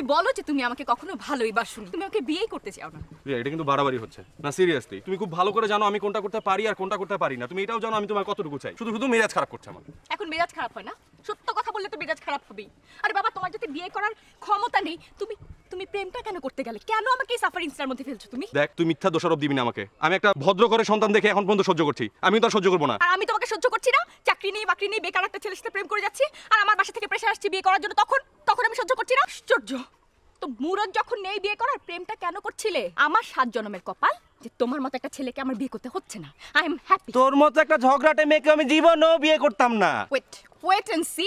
তুমি বলো যে তুমি আমাকে কখনো ভালোই বাসুনি তুমি আমাকে বিয়েই করতে চাও না রে এটা কিন্তু বাড়াবাড়ি হচ্ছে না সিরিয়াসলি তুমি খুব ভালো করে জানো আমি কোনটা করতে পারি আর কোনটা করতে পারি না তুমি এটাও জানো আমি তোমার কতটুকু চাই শুধু শুধু মেজাজ খারাপ করছে আমার এখন মেজাজ খারাপ হয় না সত্য কথা বললে তো মেজাজ খারাপ হবেই আরে বাবা তোমার যদি বিয়ে করার ক্ষমতা নেই তুমি তুমি প্রেমটা কেন করতে গেলে কেন আমাকে এই সাফারিংসটার মধ্যে ফেলছো তুমি দেখ তুই মিথ্যা দোষারোপ দিবি না আমাকে আমি একটা ভদ্র করে সন্তান দেখে এখন পর্যন্ত সহ্য করছি আমি তো সহ্য করবো না আর আমি তোমাকে সহ্য করছি না চাকরি নেই বাকরি নেই বেকার একটা ছেলের সাথে প্রেম করে যাচ্ছি আর আমার বাসা থেকে প্রেশার আসছে বিয়ে করার জন্য তখন তখন আমি সহ্য করছি না আশ্চর্য তো মুরত যখন নেই বিয়ে করার প্রেমটা কেন করছিলে আমার সাত জন্মের কপাল যে তোমার মতো একটা ছেলেকে আমার বিয়ে করতে হচ্ছে না আই এম হ্যাপি তোর মতো একটা ঝগড়াটে মেয়েকে আমি জীবনও বিয়ে করতাম না ওয়েট ওয়েট এন্ড সি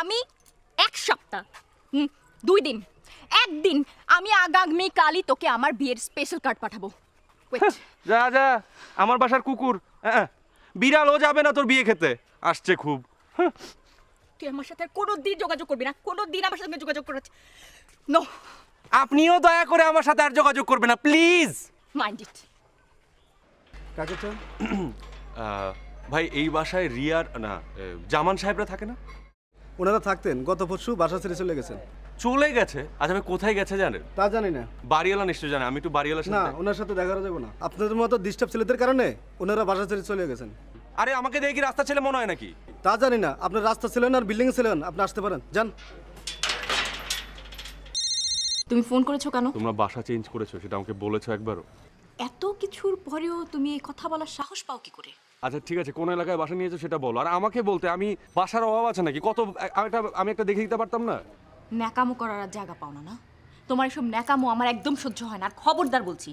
আমি এক সপ্তাহ দুই দিন একদিন আমি আগামী কালই তোকে আমার বিয়ের স্পেশাল কার্ড পাঠাবো হ্যাঁ, যা যা আমার বাসার কুকুর হ্যাঁ, হ্যাঁ, বিড়ালও যাবে না তোর বিয়ে খেতে আসছে খুব তুই আমার সাথে কোনো যোগাযোগ করবি না কোনো আমার সাথে যোগাযোগ করার নো আপনিও দয়া করে আমার সাথে আর যোগাযোগ করবেন না প্লিজ মাইন্ড ইট কাকে ভাই এই বাসায় রিয়ার না জামান সাহেবরা থাকে না ওনারা থাকতেন গত পরশু বাসা ছেড়ে চলে গেছেন চলে গেছে আজ আচ্ছা, আমি কোথায় গেছে জানেন তা জানি না বাড়িওয়ালা নিশ্চয় জানে আমি একটু বাড়িওয়ালা না ওনার সাথে দেখা যাবে না আপনাদের মতো ডিস্টার্ব ছেলেদের কারণে ওনারা বাসা ছেড়ে চলে গেছেন আরে আমাকে দেখি রাস্তা ছেলে মনে হয় নাকি তা জানি না আপনার রাস্তা ছিলেন আর বিল্ডিং ছিলেন আপনি আসতে পারেন যান তুমি ফোন করেছো কেন তোমরা বাসা চেঞ্জ করেছো সেটা আমাকে বলেছো একবারও এত কিছুর পরেও তুমি এই কথা বলার সাহস পাও কি করে আচ্ছা ঠিক আছে কোন এলাকায় বাসা নিয়েছো সেটা বলো আর আমাকে বলতে আমি বাসার অভাব আছে নাকি কত একটা আমি একটা দেখে দিতে পারতাম না ন্যাকামো করার আর জায়গা পাও না না তোমার এসব ন্যাকামো আমার একদম সহ্য হয় না আর খবরদার বলছি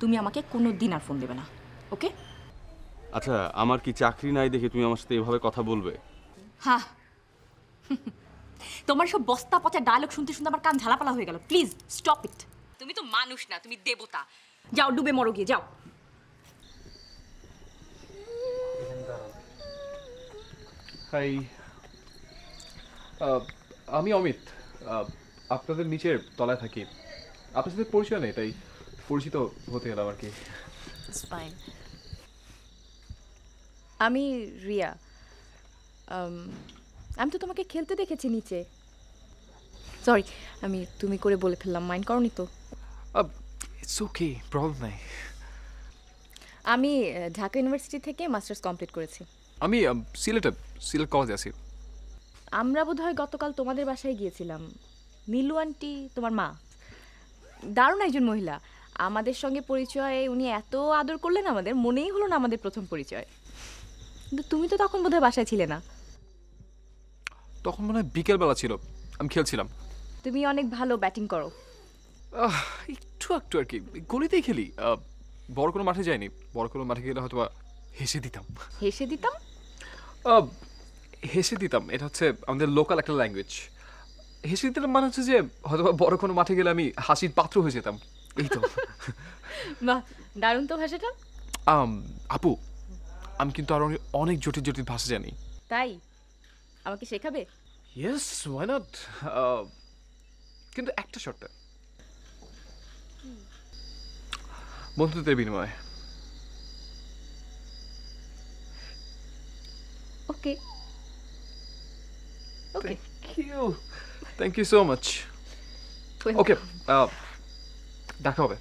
তুমি আমাকে কোনো দিন আর ফোন দেবে না ওকে আচ্ছা আমার কি চাকরি নাই দেখে তুমি আমার সাথে এভাবে কথা বলবে হ্যাঁ তোমার সব বস্তা পচা ডায়লগ শুনতে শুনতে আমার কান ঝালাপালা হয়ে গেল প্লিজ স্টপ ইট তুমি তো মানুষ না তুমি দেবতা যাও ডুবে মরো গিয়ে যাও হাই আমি অমিত আপনাদের নিচের তলায় থাকি আপনার সাথে পরিচয় নেই তাই পরিচিত হতে গেলাম আর কি আমি রিয়া আমি তো তোমাকে খেলতে দেখেছি নিচে সরি আমি তুমি করে বলে ফেললাম মাইন্ড করনি তো ইটস ওকে প্রবলেম নাই আমি ঢাকা ইউনিভার্সিটি থেকে মাস্টার্স কমপ্লিট করেছি আমি সিলেট সিলেট কলেজে আছি আমরা বোধহয় গতকাল তোমাদের বাসায় গিয়েছিলাম নীলু আন্টি তোমার মা দারুণ একজন মহিলা আমাদের সঙ্গে পরিচয় উনি এত আদর করলেন আমাদের মনেই হলো না আমাদের প্রথম পরিচয় কিন্তু তুমি তো তখন বোধহয় বাসায় ছিলে না তখন মনে হয় বিকেলবেলা ছিল আমি খেলছিলাম তুমি অনেক ভালো ব্যাটিং করো একটু একটু আর কি গলিতেই খেলি বড় কোনো মাঠে যাইনি বড় কোনো মাঠে গেলে হয়তো হেসে দিতাম হেসে দিতাম হেসে দিতাম এটা হচ্ছে আমাদের লোকাল একটা ল্যাঙ্গুয়েজ হেসে দিতাম মানে হচ্ছে যে হয়তো বড় কোনো মাঠে গেলে আমি হাসির পাত্র হয়ে যেতাম এই তো বাহ দারুণ তো ভাষাটা আপু আমি কিন্তু আরো অনেক জটিল জটিল ভাষা জানি তাই আমাকে শেখাবে ইয়েস ওয়াই নট কিন্তু একটা শর্তে বন্ধুত্বের বিনিময় okay okay thank you thank you so much okay dachowe.